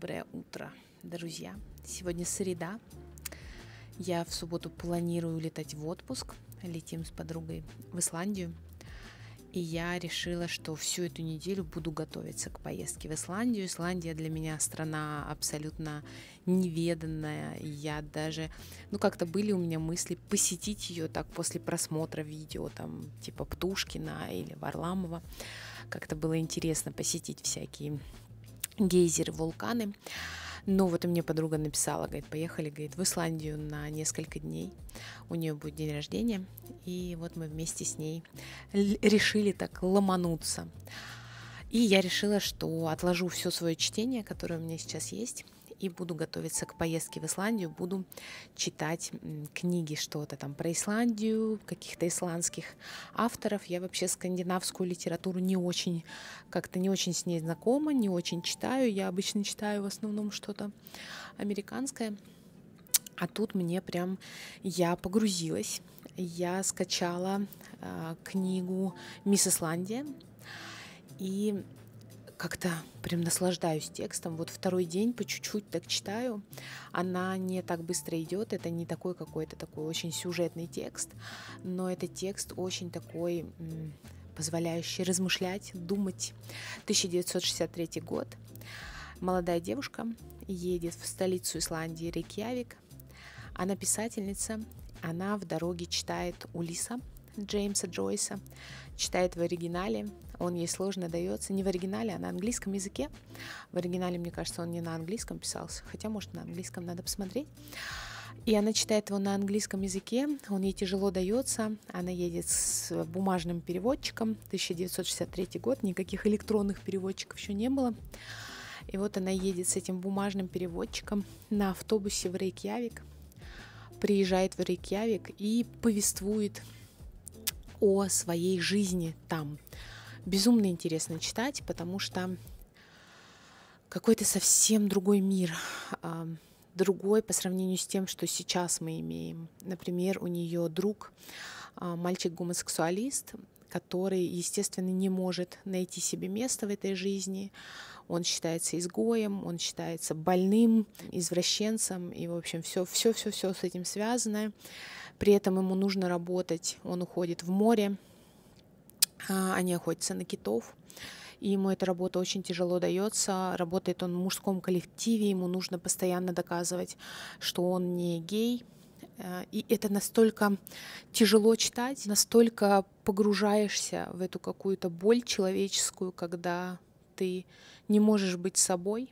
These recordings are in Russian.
доброе утро, друзья. Сегодня среда. Я в субботу планирую летать в отпуск. Летим с подругой в Исландию. И я решила, что всю эту неделю буду готовиться к поездке в Исландию. Исландия для меня страна абсолютно неведанная. Я даже, ну как-то были у меня мысли посетить ее так после просмотра видео, там типа Птушкина или Варламова. Как-то было интересно посетить всякие гейзеры, вулканы. Ну вот и мне подруга написала, говорит, поехали, говорит, в Исландию на несколько дней. У нее будет день рождения, и вот мы вместе с ней решили так ломануться. И я решила, что отложу все свое чтение, которое у меня сейчас есть, и буду готовиться к поездке в Исландию, буду читать книги что-то там про Исландию, каких-то исландских авторов. Я вообще скандинавскую литературу не очень, как-то не очень с ней знакома, не очень читаю. Я обычно читаю в основном что-то американское. А тут мне прям я погрузилась. Я скачала э, книгу «Мисс Исландия». И как-то прям наслаждаюсь текстом. Вот второй день по чуть-чуть так читаю. Она не так быстро идет, это не такой какой-то такой очень сюжетный текст, но это текст очень такой позволяющий размышлять, думать. 1963 год. Молодая девушка едет в столицу Исландии Рейкьявик. Она писательница, она в дороге читает Улиса Джеймса Джойса, читает в оригинале, он ей сложно дается, не в оригинале, а на английском языке. В оригинале, мне кажется, он не на английском писался, хотя, может, на английском надо посмотреть. И она читает его на английском языке, он ей тяжело дается, она едет с бумажным переводчиком, 1963 год, никаких электронных переводчиков еще не было. И вот она едет с этим бумажным переводчиком на автобусе в Рейкьявик, приезжает в Рейкьявик и повествует о своей жизни там. Безумно интересно читать, потому что какой-то совсем другой мир, а, другой по сравнению с тем, что сейчас мы имеем. Например, у нее друг, а, мальчик-гомосексуалист, который, естественно, не может найти себе место в этой жизни, он считается изгоем, он считается больным, извращенцем, и, в общем, все, все, все, все с этим связано. При этом ему нужно работать, он уходит в море, а, они охотятся на китов, и ему эта работа очень тяжело дается. Работает он в мужском коллективе, ему нужно постоянно доказывать, что он не гей. Э, и это настолько тяжело читать, настолько погружаешься в эту какую-то боль человеческую, когда ты не можешь быть собой.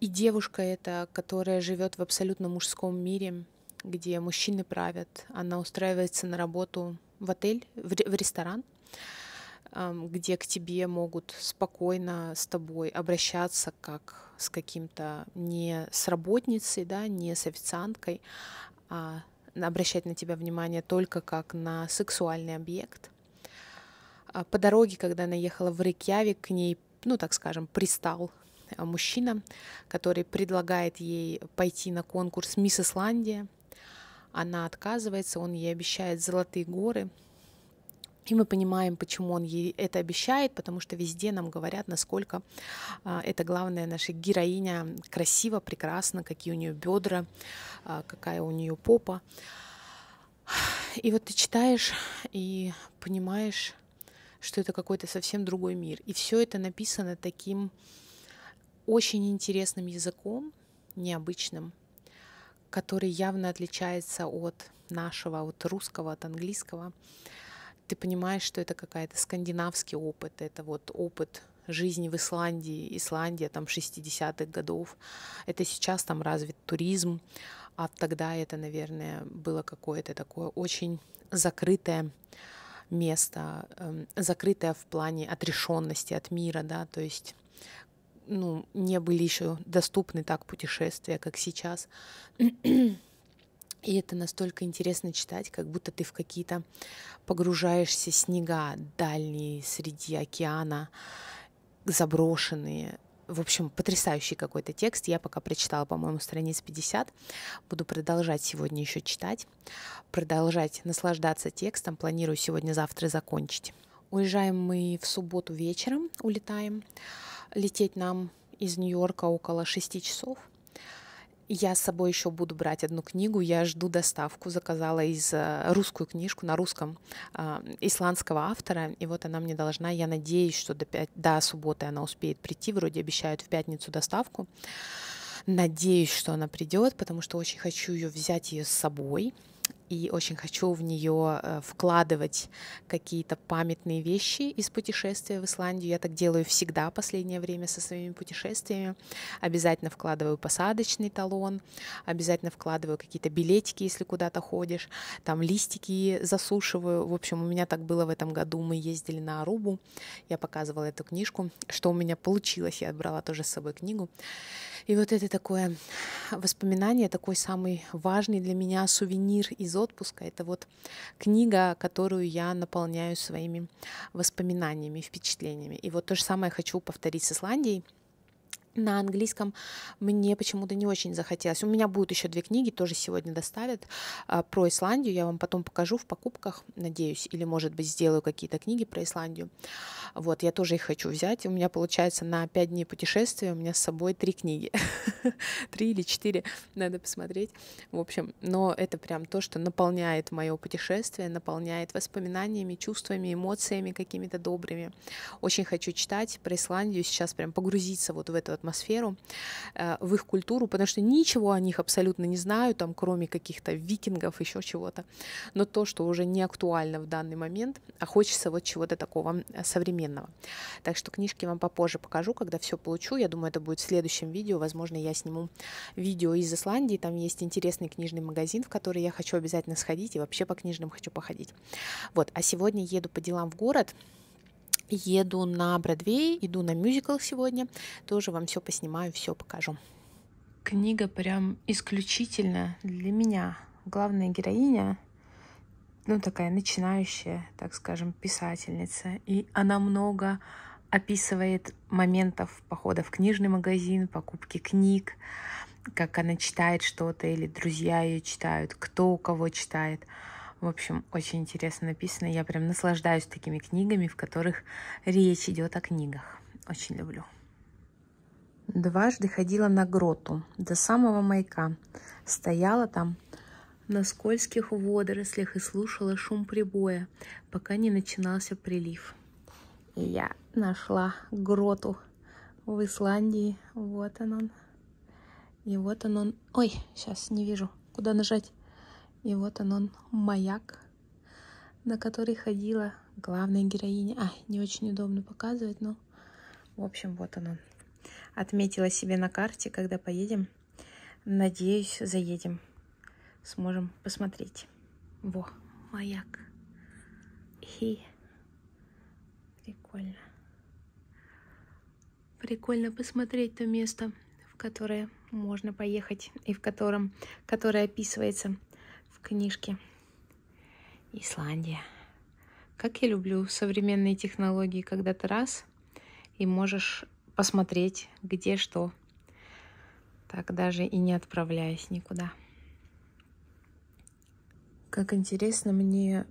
И девушка эта, которая живет в абсолютно мужском мире, где мужчины правят, она устраивается на работу в отель, в, в ресторан, где к тебе могут спокойно с тобой обращаться как с каким-то не с работницей, да, не с официанткой, а обращать на тебя внимание только как на сексуальный объект. А по дороге, когда она ехала в Рейкьявик, к ней ну так скажем, пристал э, мужчина, который предлагает ей пойти на конкурс «Мисс Исландия». Она отказывается, он ей обещает золотые горы. И мы понимаем, почему он ей это обещает, потому что везде нам говорят, насколько а, это главная наша героиня красива, прекрасна, какие у нее бедра, а, какая у нее попа. И вот ты читаешь и понимаешь, что это какой-то совсем другой мир. И все это написано таким очень интересным языком, необычным, который явно отличается от нашего, от русского, от английского. Ты понимаешь, что это какая-то скандинавский опыт, это вот опыт жизни в Исландии, Исландия там 60-х годов. Это сейчас там развит туризм, а тогда это, наверное, было какое-то такое очень закрытое место, эм, закрытое в плане отрешенности от мира, да, то есть ну, не были еще доступны так путешествия, как сейчас. И это настолько интересно читать, как будто ты в какие-то погружаешься снега дальние среди океана, заброшенные, в общем, потрясающий какой-то текст. Я пока прочитала, по-моему, страниц 50. Буду продолжать сегодня еще читать, продолжать наслаждаться текстом. Планирую сегодня-завтра закончить. Уезжаем мы в субботу вечером, улетаем. Лететь нам из Нью-Йорка около 6 часов. Я с собой еще буду брать одну книгу. Я жду доставку. Заказала из э, русскую книжку на русском а, исландского автора. И вот она мне должна. Я надеюсь, что до, 5, до субботы она успеет прийти. Вроде обещают в пятницу доставку. Надеюсь, что она придет, потому что очень хочу ее взять ее с собой и очень хочу в нее э, вкладывать какие-то памятные вещи из путешествия в Исландию. Я так делаю всегда последнее время со своими путешествиями. Обязательно вкладываю посадочный талон, обязательно вкладываю какие-то билетики, если куда-то ходишь, там листики засушиваю. В общем, у меня так было в этом году. Мы ездили на Арубу, я показывала эту книжку, что у меня получилось, я брала тоже с собой книгу. И вот это такое воспоминание, такой самый важный для меня сувенир из отпуска. Это вот книга, которую я наполняю своими воспоминаниями, впечатлениями. И вот то же самое хочу повторить с Исландией на английском мне почему-то не очень захотелось. У меня будут еще две книги, тоже сегодня доставят а, про Исландию. Я вам потом покажу в покупках, надеюсь, или, может быть, сделаю какие-то книги про Исландию. Вот, я тоже их хочу взять. У меня получается на пять дней путешествия у меня с собой три книги. Три или четыре, надо посмотреть. В общем, но это прям то, что наполняет мое путешествие, наполняет воспоминаниями, чувствами, эмоциями какими-то добрыми. Очень хочу читать про Исландию, сейчас прям погрузиться вот в это атмосферу, э, в их культуру, потому что ничего о них абсолютно не знаю, там, кроме каких-то викингов, еще чего-то. Но то, что уже не актуально в данный момент, а хочется вот чего-то такого э, современного. Так что книжки вам попозже покажу, когда все получу. Я думаю, это будет в следующем видео. Возможно, я сниму видео из Исландии. Там есть интересный книжный магазин, в который я хочу обязательно сходить и вообще по книжным хочу походить. Вот, а сегодня еду по делам в город. Еду на Бродвей, иду на мюзикл сегодня. Тоже вам все поснимаю, все покажу. Книга прям исключительно для меня. Главная героиня, ну такая начинающая, так скажем, писательница. И она много описывает моментов похода в книжный магазин, покупки книг, как она читает что-то, или друзья ее читают, кто у кого читает. В общем, очень интересно написано. Я прям наслаждаюсь такими книгами, в которых речь идет о книгах. Очень люблю. Дважды ходила на гроту до самого маяка. Стояла там на скользких водорослях и слушала шум прибоя, пока не начинался прилив. И я нашла гроту в Исландии. Вот он И вот он он. Ой, сейчас не вижу, куда нажать. И вот он, он маяк, на который ходила главная героиня. А, не очень удобно показывать, но... В общем, вот он Отметила себе на карте, когда поедем. Надеюсь, заедем. Сможем посмотреть. Во, маяк. Хи. Прикольно. Прикольно посмотреть то место, в которое можно поехать и в котором, которое описывается в книжке. Исландия. Как я люблю современные технологии, когда ты раз и можешь посмотреть, где что. Так даже и не отправляясь никуда. Как интересно мне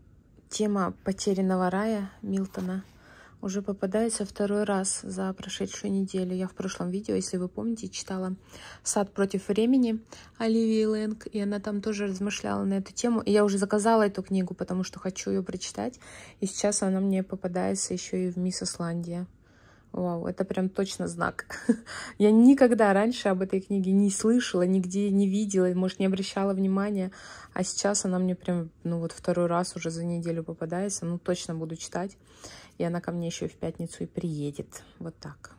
тема потерянного рая Милтона – уже попадается второй раз за прошедшую неделю. Я в прошлом видео, если вы помните, читала «Сад против времени» Оливии Лэнг, и она там тоже размышляла на эту тему. И я уже заказала эту книгу, потому что хочу ее прочитать, и сейчас она мне попадается еще и в «Мисс Исландия». Вау, это прям точно знак. Я никогда раньше об этой книге не слышала, нигде не видела, может, не обращала внимания. А сейчас она мне прям, ну вот второй раз уже за неделю попадается. Ну, точно буду читать. И она ко мне еще в пятницу и приедет. Вот так.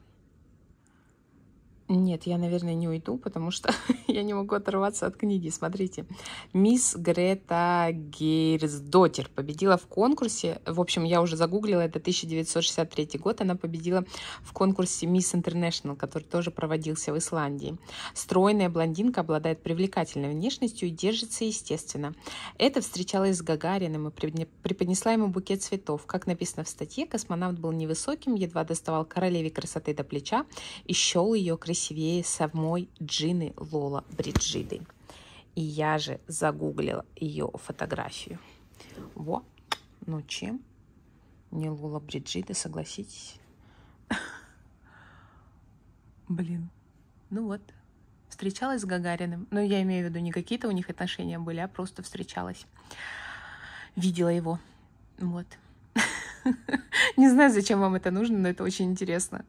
Нет, я, наверное, не уйду, потому что я не могу оторваться от книги. Смотрите, мисс Грета Гейрсдотер победила в конкурсе. В общем, я уже загуглила, это 1963 год. Она победила в конкурсе Мисс Интернешнл, который тоже проводился в Исландии. Стройная блондинка обладает привлекательной внешностью и держится естественно. Это встречалась с Гагариным и преподнесла ему букет цветов. Как написано в статье, космонавт был невысоким, едва доставал королеве красоты до плеча и щел ее красивым красивее самой Джины Лола Бриджиды. И я же загуглила ее фотографию. Во, ну чем? Не Лола бриджиды согласитесь. Блин, ну вот, встречалась с Гагариным. Но ну, я имею в виду, не какие-то у них отношения были, а просто встречалась. Видела его. Вот. Не знаю, зачем вам это нужно, но это очень интересно.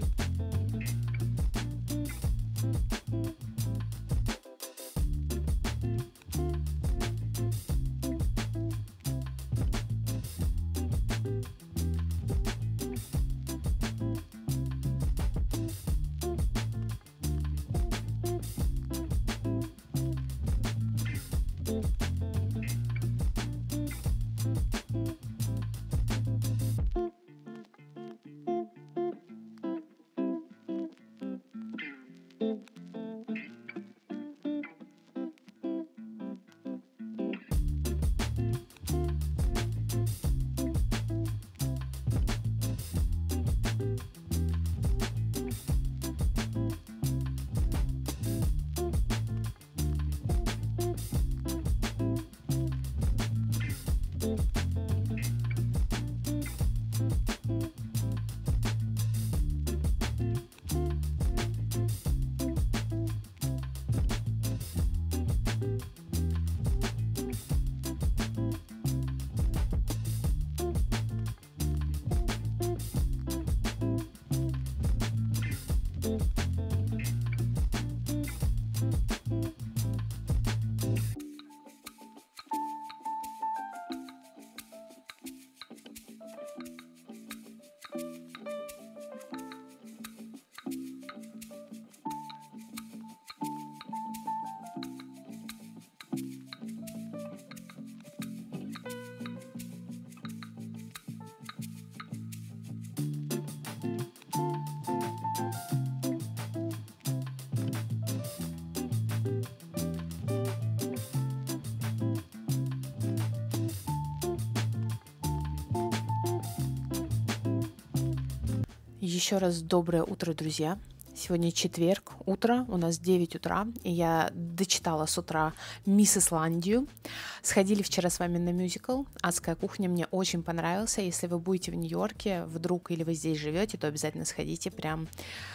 Tschüss. Mm-hmm. Еще раз доброе утро, друзья. Сегодня четверг, утро, у нас 9 утра, и я дочитала с утра «Мисс Исландию». Сходили вчера с вами на мюзикл. «Адская кухня» мне очень понравился. Если вы будете в Нью-Йорке вдруг или вы здесь живете, то обязательно сходите. Прям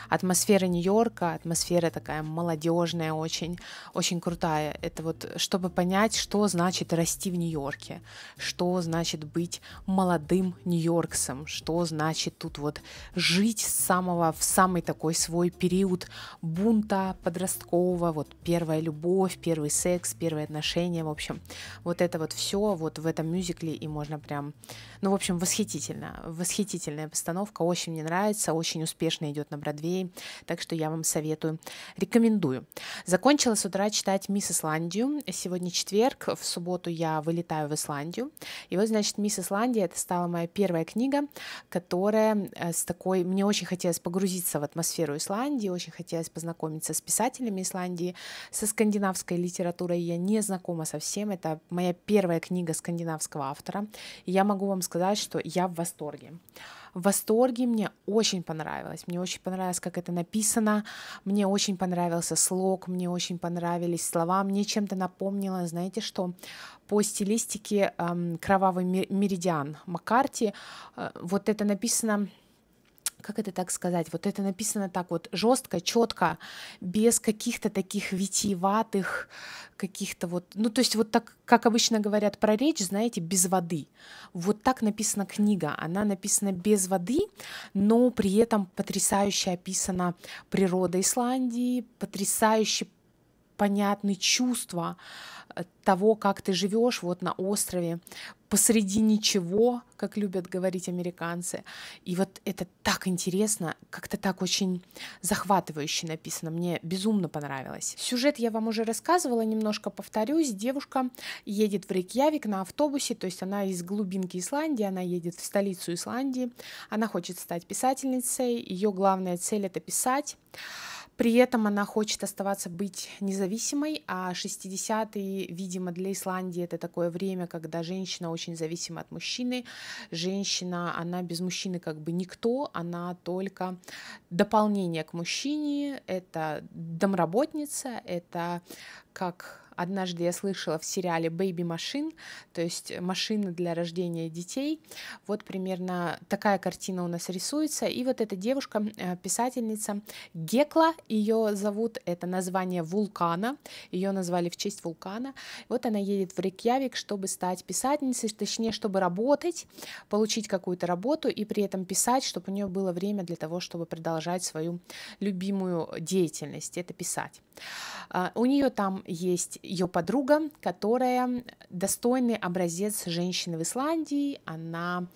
атмосфера Нью-Йорка, атмосфера такая молодежная очень, очень крутая. Это вот, чтобы понять, что значит расти в Нью-Йорке, что значит быть молодым нью-йорксом, что значит тут вот жить с самого, в самый такой свой период бунта подросткового, вот первая любовь, первый секс, первые отношения, в общем, вот это вот все вот в этом мюзикле, и можно прям, ну, в общем, восхитительно, восхитительная постановка, очень мне нравится, очень успешно идет на Бродвее, так что я вам советую, рекомендую. Закончила с утра читать «Мисс Исландию», сегодня четверг, в субботу я вылетаю в Исландию, и вот, значит, «Мисс Исландия» — это стала моя первая книга, которая э, с такой, мне очень хотелось погрузиться в атмосферу Исландии, очень хотелось познакомиться с писателями Исландии, со скандинавской литературой я не знакома совсем, это моя первая книга скандинавского автора. И я могу вам сказать, что я в восторге. В восторге мне очень понравилось. Мне очень понравилось, как это написано. Мне очень понравился слог, мне очень понравились слова. Мне чем-то напомнило, знаете, что по стилистике эм, «Кровавый меридиан» Маккарти э, вот это написано как это так сказать, вот это написано так вот жестко, четко, без каких-то таких витиеватых, каких-то вот, ну то есть вот так, как обычно говорят про речь, знаете, без воды. Вот так написана книга, она написана без воды, но при этом потрясающе описана природа Исландии, потрясающе понятны чувства э, того, как ты живешь вот на острове, посреди ничего, как любят говорить американцы. И вот это так интересно, как-то так очень захватывающе написано. Мне безумно понравилось. Сюжет я вам уже рассказывала, немножко повторюсь. Девушка едет в Рейкьявик на автобусе, то есть она из глубинки Исландии, она едет в столицу Исландии. Она хочет стать писательницей, ее главная цель — это писать. При этом она хочет оставаться быть независимой, а 60-е, видимо, для Исландии это такое время, когда женщина очень зависима от мужчины. Женщина, она без мужчины как бы никто, она только дополнение к мужчине, это домработница, это как однажды я слышала в сериале «Бэйби машин», то есть машины для рождения детей. Вот примерно такая картина у нас рисуется. И вот эта девушка, э, писательница Гекла, ее зовут, это название вулкана, ее назвали в честь вулкана. Вот она едет в Рейкьявик, чтобы стать писательницей, точнее, чтобы работать, получить какую-то работу и при этом писать, чтобы у нее было время для того, чтобы продолжать свою любимую деятельность, это писать. А, у нее там есть ее подруга, которая достойный образец женщины в Исландии. Она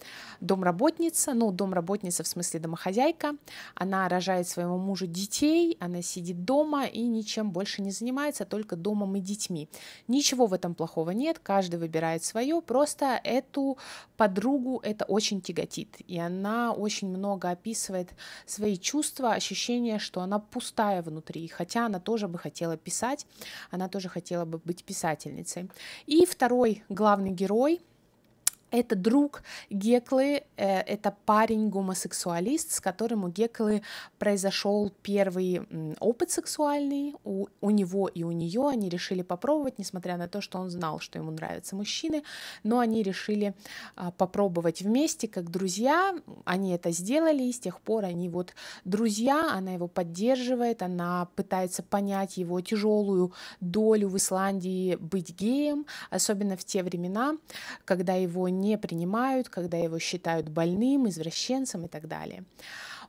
домработница, ну, домработница в смысле домохозяйка. Она рожает своему мужу детей, она сидит дома и ничем больше не занимается, только домом и детьми. Ничего в этом плохого нет, каждый выбирает свое, просто эту подругу это очень тяготит. И она очень много описывает свои чувства, ощущение, что она пустая внутри, хотя она тоже бы хотела писать, она тоже хотела хотела бы быть писательницей. И второй главный герой это друг Геклы, э, это парень-гомосексуалист, с которым у Геклы произошел первый опыт сексуальный. У, у него и у нее они решили попробовать, несмотря на то, что он знал, что ему нравятся мужчины, но они решили а, попробовать вместе, как друзья. Они это сделали, и с тех пор они вот друзья, она его поддерживает, она пытается понять его тяжелую долю в Исландии быть геем, особенно в те времена, когда его не не принимают, когда его считают больным, извращенцем и так далее.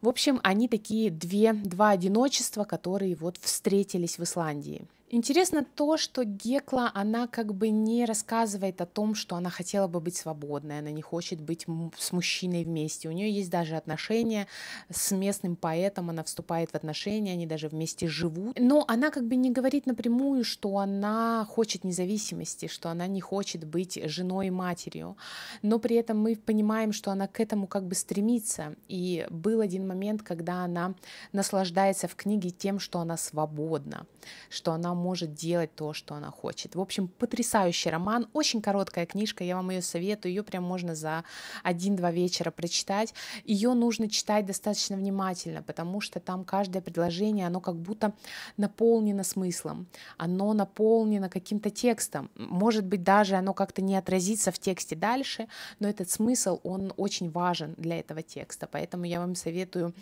В общем, они такие две, два одиночества, которые вот встретились в Исландии. Интересно то, что Гекла, она как бы не рассказывает о том, что она хотела бы быть свободной, она не хочет быть с мужчиной вместе. У нее есть даже отношения с местным поэтом, она вступает в отношения, они даже вместе живут. Но она как бы не говорит напрямую, что она хочет независимости, что она не хочет быть женой и матерью. Но при этом мы понимаем, что она к этому как бы стремится. И был один момент, когда она наслаждается в книге тем, что она свободна, что она может делать то, что она хочет. В общем, потрясающий роман, очень короткая книжка, я вам ее советую, ее прям можно за один-два вечера прочитать. Ее нужно читать достаточно внимательно, потому что там каждое предложение, оно как будто наполнено смыслом, оно наполнено каким-то текстом. Может быть, даже оно как-то не отразится в тексте дальше, но этот смысл, он очень важен для этого текста, поэтому я вам советую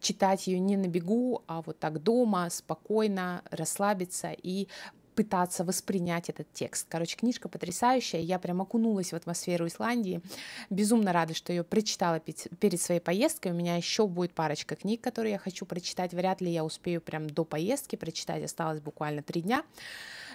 читать ее не на бегу, а вот так дома, спокойно, расслабиться и пытаться воспринять этот текст. Короче, книжка потрясающая, я прям окунулась в атмосферу Исландии, безумно рада, что ее прочитала перед своей поездкой, у меня еще будет парочка книг, которые я хочу прочитать, вряд ли я успею прям до поездки прочитать, осталось буквально три дня,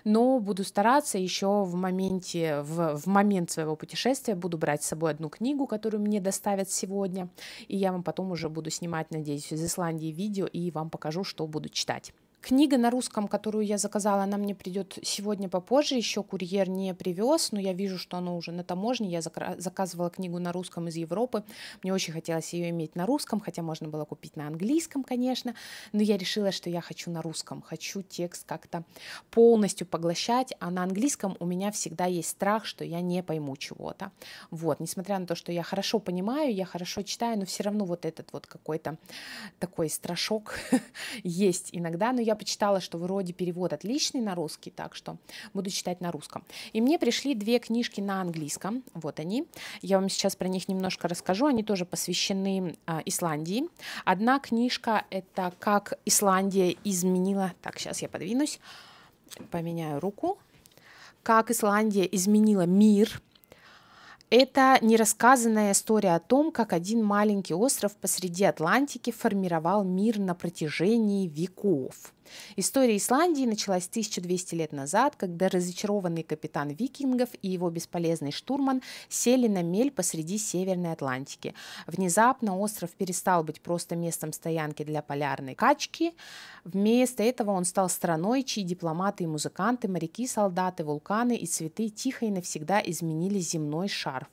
но буду стараться еще в моменте, в, в момент своего путешествия буду брать с собой одну книгу, которую мне доставят сегодня, и я вам потом уже буду снимать, надеюсь, из Исландии видео и вам покажу, что буду читать. Книга на русском, которую я заказала, она мне придет сегодня попозже. Еще курьер не привез, но я вижу, что она уже на таможне. Я заказывала книгу на русском из Европы. Мне очень хотелось ее иметь на русском, хотя можно было купить на английском, конечно. Но я решила, что я хочу на русском. Хочу текст как-то полностью поглощать. А на английском у меня всегда есть страх, что я не пойму чего-то. Вот, несмотря на то, что я хорошо понимаю, я хорошо читаю, но все равно вот этот вот какой-то такой страшок есть иногда. Но я я почитала, что вроде перевод отличный на русский, так что буду читать на русском. И мне пришли две книжки на английском, вот они. Я вам сейчас про них немножко расскажу, они тоже посвящены а, Исландии. Одна книжка — это «Как Исландия изменила...» Так, сейчас я подвинусь, поменяю руку. «Как Исландия изменила мир», это нерассказанная история о том, как один маленький остров посреди Атлантики формировал мир на протяжении веков. История Исландии началась 1200 лет назад, когда разочарованный капитан викингов и его бесполезный штурман сели на мель посреди Северной Атлантики. Внезапно остров перестал быть просто местом стоянки для полярной качки. Вместо этого он стал страной, чьи дипломаты и музыканты, моряки, солдаты, вулканы и цветы тихо и навсегда изменили земной шар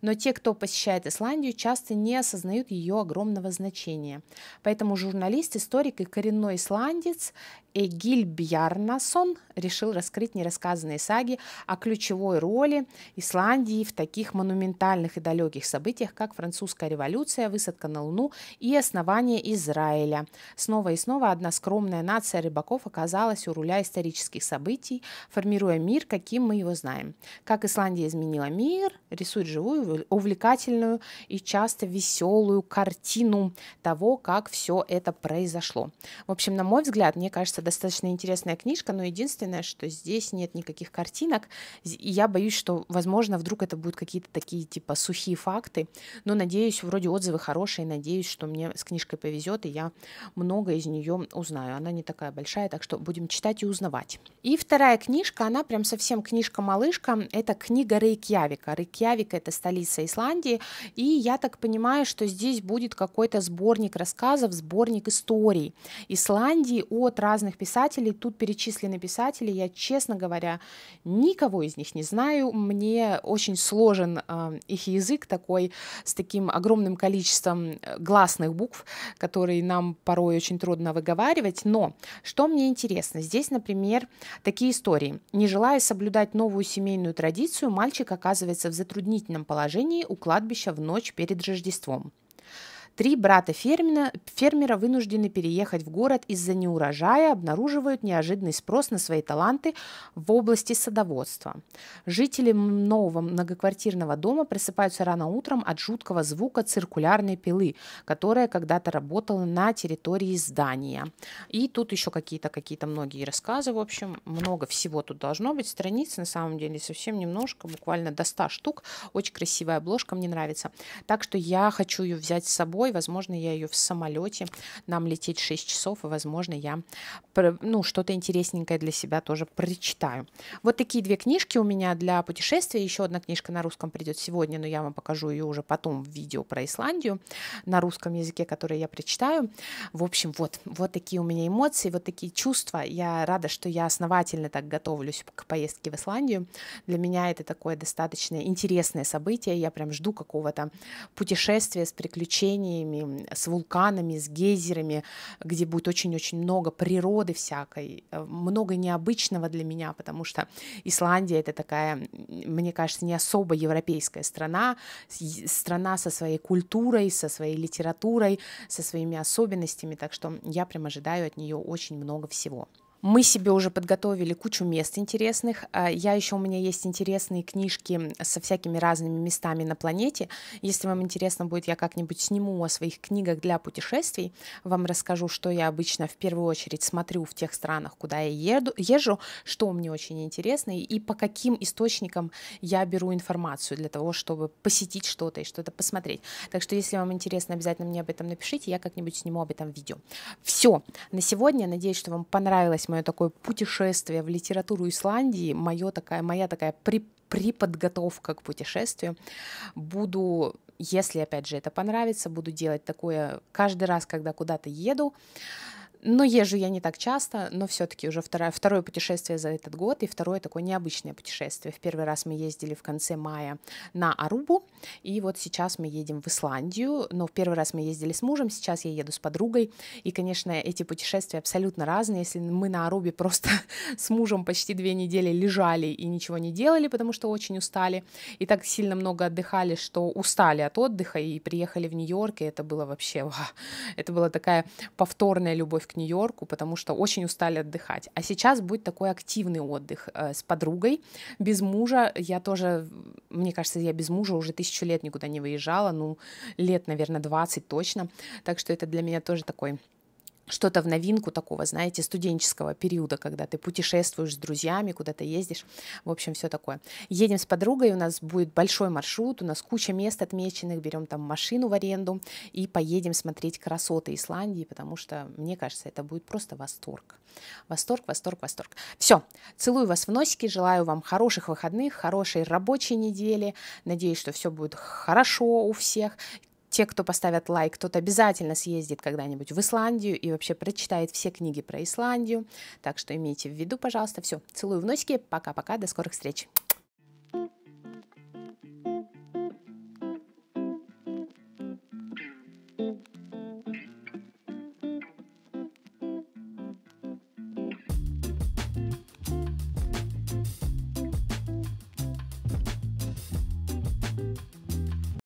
но те, кто посещает Исландию, часто не осознают ее огромного значения. Поэтому журналист, историк и коренной исландец Эгиль Бьярнасон решил раскрыть нерассказанные саги о ключевой роли Исландии в таких монументальных и далеких событиях, как французская революция, высадка на Луну и основание Израиля. Снова и снова одна скромная нация рыбаков оказалась у руля исторических событий, формируя мир, каким мы его знаем. Как Исландия изменила мир, рисует живую увлекательную и часто веселую картину того, как все это произошло. В общем, на мой взгляд, мне кажется, достаточно интересная книжка, но единственное, что здесь нет никаких картинок, и я боюсь, что, возможно, вдруг это будут какие-то такие типа сухие факты, но надеюсь, вроде отзывы хорошие, надеюсь, что мне с книжкой повезет, и я много из нее узнаю. Она не такая большая, так что будем читать и узнавать. И вторая книжка, она прям совсем книжка-малышка, это книга Рейкьявика. Рейкьявик — это столица столица Исландии, и я так понимаю, что здесь будет какой-то сборник рассказов, сборник историй Исландии от разных писателей. Тут перечислены писатели, я, честно говоря, никого из них не знаю, мне очень сложен э, их язык такой, с таким огромным количеством э, гласных букв, которые нам порой очень трудно выговаривать, но что мне интересно, здесь, например, такие истории. Не желая соблюдать новую семейную традицию, мальчик оказывается в затруднительном положении, положении у кладбища в ночь перед Рождеством – Три брата фермера, фермера вынуждены переехать в город из-за неурожая, обнаруживают неожиданный спрос на свои таланты в области садоводства. Жители нового многоквартирного дома просыпаются рано утром от жуткого звука циркулярной пилы, которая когда-то работала на территории здания. И тут еще какие-то какие-то многие рассказы, в общем, много всего тут должно быть. Страниц на самом деле совсем немножко, буквально до 100 штук. Очень красивая обложка, мне нравится. Так что я хочу ее взять с собой головой, возможно, я ее в самолете, нам лететь 6 часов, и, возможно, я ну, что-то интересненькое для себя тоже прочитаю. Вот такие две книжки у меня для путешествия. Еще одна книжка на русском придет сегодня, но я вам покажу ее уже потом в видео про Исландию на русском языке, которое я прочитаю. В общем, вот, вот такие у меня эмоции, вот такие чувства. Я рада, что я основательно так готовлюсь к поездке в Исландию. Для меня это такое достаточно интересное событие. Я прям жду какого-то путешествия с приключениями пустынями, с вулканами, с гейзерами, где будет очень-очень много природы всякой, э, много необычного для меня, потому что Исландия — это такая, мне кажется, не особо европейская страна, страна со своей культурой, со своей литературой, со своими особенностями, так что я прям ожидаю от нее очень много всего. Мы себе уже подготовили кучу мест интересных. А, я еще у меня есть интересные книжки со всякими разными местами на планете. Если вам интересно будет, я как-нибудь сниму о своих книгах для путешествий. Вам расскажу, что я обычно в первую очередь смотрю в тех странах, куда я еду, езжу, что мне очень интересно и по каким источникам я беру информацию для того, чтобы посетить что-то и что-то посмотреть. Так что, если вам интересно, обязательно мне об этом напишите, я как-нибудь сниму об этом видео. Все, на сегодня. Надеюсь, что вам понравилось есть мое такое путешествие в литературу Исландии, моё такая, моя такая при, приподготовка к путешествию. Буду если, опять же, это понравится, буду делать такое каждый раз, когда куда-то еду, но езжу я не так часто, но все-таки уже второе, второе путешествие за этот год и второе такое необычное путешествие. В первый раз мы ездили в конце мая на Арубу, и вот сейчас мы едем в Исландию, но в первый раз мы ездили с мужем, сейчас я еду с подругой, и, конечно, эти путешествия абсолютно разные. Если мы на Арубе просто с мужем почти две недели лежали и ничего не делали, потому что очень устали, и так сильно много отдыхали, что устали от отдыха и приехали в Нью-Йорк, и это было вообще, это была такая повторная любовь к Нью-Йорку, потому что очень устали отдыхать. А сейчас будет такой активный отдых э, с подругой, без мужа. Я тоже, мне кажется, я без мужа уже тысячу лет никуда не выезжала, ну, лет, наверное, 20 точно. Так что это для меня тоже такой что-то в новинку такого, знаете, студенческого периода, когда ты путешествуешь с друзьями, куда-то ездишь, в общем, все такое. Едем с подругой, у нас будет большой маршрут, у нас куча мест отмеченных, берем там машину в аренду и поедем смотреть красоты Исландии, потому что, мне кажется, это будет просто восторг. Восторг, восторг, восторг. Все, целую вас в носики, желаю вам хороших выходных, хорошей рабочей недели, надеюсь, что все будет хорошо у всех те, кто поставят лайк, тот обязательно съездит когда-нибудь в Исландию и вообще прочитает все книги про Исландию. Так что имейте в виду, пожалуйста. Все, целую в носики. Пока-пока, до скорых встреч.